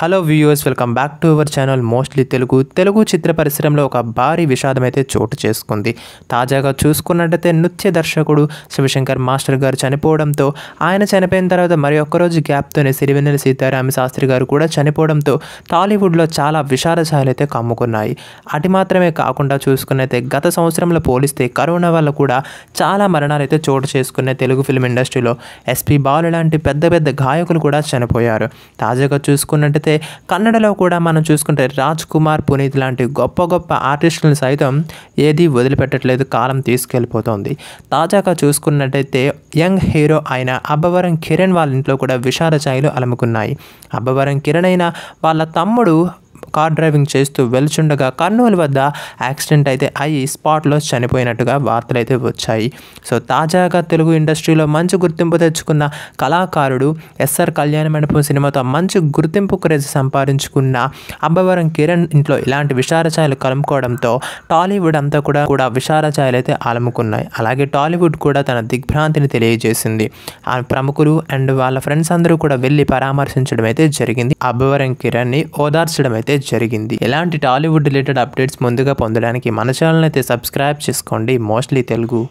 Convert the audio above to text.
hello viewers welcome back to our channel mostly Telugu Telugu చిత్ర పరిశ్రమలో ఒక భారీ విషాదం అయితే చోటు చేసుకుంది తాజాగా చూసుకున్నట్టయితే నృత్య దర్శకుడు శివశంకర్ మాస్టర్ గారు చనిపోవడంతో ఆయన చనిపోయిన తర్వాత మరి ఒక్కరోజు గ్యాప్తోనే సిరివెన్నెల సీతారామ శాస్త్రి గారు కూడా చనిపోవడంతో టాలీవుడ్లో చాలా విషాద ఛాయలు అయితే కమ్ముకున్నాయి అటు మాత్రమే కాకుండా చూసుకున్నైతే గత సంవత్సరంలో పోలిస్తే కరోనా వల్ల కూడా చాలా మరణాలు అయితే చోటు చేసుకున్న తెలుగు ఫిల్మ్ ఇండస్ట్రీలో ఎస్పీ బాలు లాంటి పెద్ద పెద్ద గాయకులు కూడా చనిపోయారు తాజాగా చూసుకున్నట్టు అయితే కన్నడలో కూడా మనం చూసుకుంటే రాజ్ కుమార్ పునీత్ లాంటి గొప్ప గొప్ప ఆర్టిస్టులను సైతం ఏది వదిలిపెట్టట్లేదు కాలం తీసుకెళ్ళిపోతుంది తాజాగా చూసుకున్నట్టయితే యంగ్ హీరో అయిన అబ్బవరం కిరణ్ వాళ్ళ ఇంట్లో కూడా విషాద ఛాయలు అలముకున్నాయి అబ్బవరం కిరణ్ అయిన వాళ్ళ తమ్ముడు కార్ డ్రైవింగ్ చేస్తూ వెళ్చుండగా కర్నూలు వద్ద యాక్సిడెంట్ అయితే అయ్యి స్పాట్లో చనిపోయినట్టుగా వార్తలు అయితే వచ్చాయి సో తాజాగా తెలుగు ఇండస్ట్రీలో మంచి గుర్తింపు తెచ్చుకున్న కళాకారుడు ఎస్ఆర్ కళ్యాణ మండపం సినిమాతో మంచి గుర్తింపు క్రేజ్ సంపాదించుకున్న అబ్బవరం కిరణ్ ఇంట్లో ఇలాంటి విషారచాయలు కలుపుకోవడంతో టాలీవుడ్ అంతా కూడా కూడా విషారచాయలు అయితే అలముకున్నాయి అలాగే టాలీవుడ్ కూడా తన దిగ్భ్రాంతిని తెలియజేసింది ఆ ప్రముఖులు అండ్ వాళ్ళ ఫ్రెండ్స్ అందరూ కూడా వెళ్ళి పరామర్శించడం అయితే జరిగింది అబ్బవరం కిరణ్ని ఓదార్చడం అయితే జరిగింది ఇలాంటి టాలీవుడ్ రిలేటెడ్ అప్డేట్స్ ముందుగా పొందడానికి మన ఛానల్ అయితే సబ్స్క్రైబ్ చేసుకోండి మోస్ట్లీ తెలుగు